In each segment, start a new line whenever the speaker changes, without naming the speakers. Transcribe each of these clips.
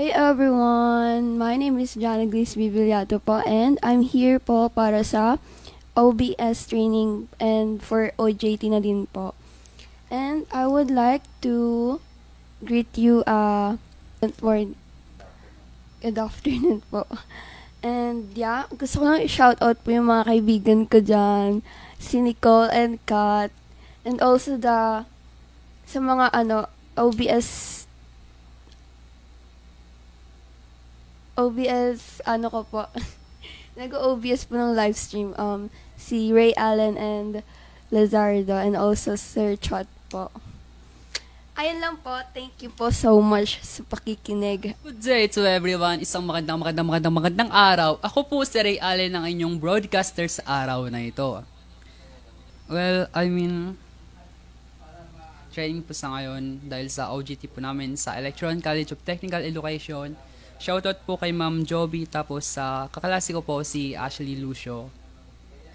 Hey
everyone! My name is Jana Gliss Bibiliato po and I'm here po para sa OBS training and for OJT na din po. And I would like to greet you uh, for good afternoon po. And yeah, gusto ko lang i-shoutout po yung mga kaibigan ko dyan. Si Nicole and Kat. And also the sa mga ano, OBS OBS, ano ko po, nag-OBS po ng live stream, um, si Ray Allen and Lazardo, and also Sir Chot po. Ayun lang po. Thank you po so much sa pakikinig. Good
day to everyone. Isang magandang, magandang, magandang, magandang araw. Ako po si Ray Allen ng inyong broadcaster sa araw na ito. Well, I mean, training po sa ngayon dahil sa OGT po namin sa Electron College of Technical Education Shoutout po kay Ma'am Joby tapos sa uh, kaklase ko po si Ashley Lucio.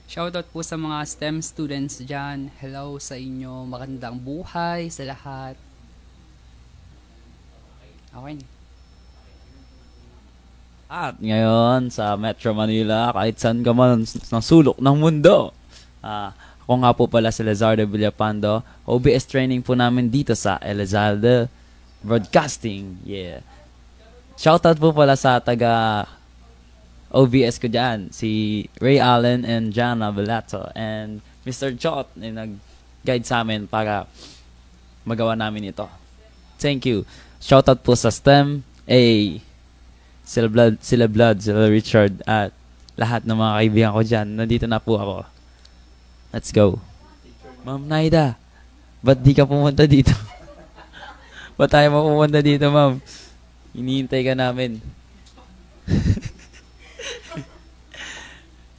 Shoutout po sa mga STEM students dyan. Hello sa inyo. Magandang buhay sa lahat. Okay.
At ngayon sa Metro Manila, kahit saan ka man ng sulok ng mundo. Ah, ako nga po pala si Lazardo Villapando. OBS training po namin dito sa Elizalde Broadcasting. Yeah. Shoutout po pala sa taga OBS ko dyan, si Ray Allen and Jana Velato and Mr. Chot na eh, nag-guide sa amin para magawa namin ito. Thank you. Shoutout po sa STEM, A, sila Blood, sila Blood, sila Richard, at lahat ng mga kaibigan ko dyan. Nandito na po ako. Let's go. Ma'am Naida, ba't di ka pumunta dito? ba't tayo mapupunta dito, ma'am? Hinihintay ka namin.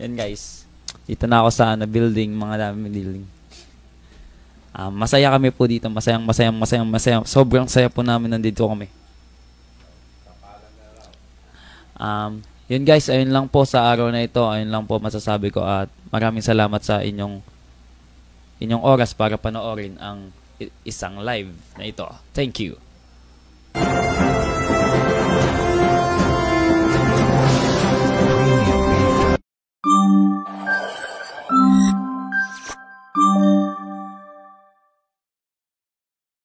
Yan guys. Dito na ako sa ano, building, mga dami building. Um, masaya kami po dito. Masayang, masayang, masayang, masayang. Sobrang saya po namin nandito kami. Um, yun guys, ayun lang po sa araw na ito. Ayun lang po masasabi ko at maraming salamat sa inyong inyong oras para panoorin ang isang live na ito. Thank you.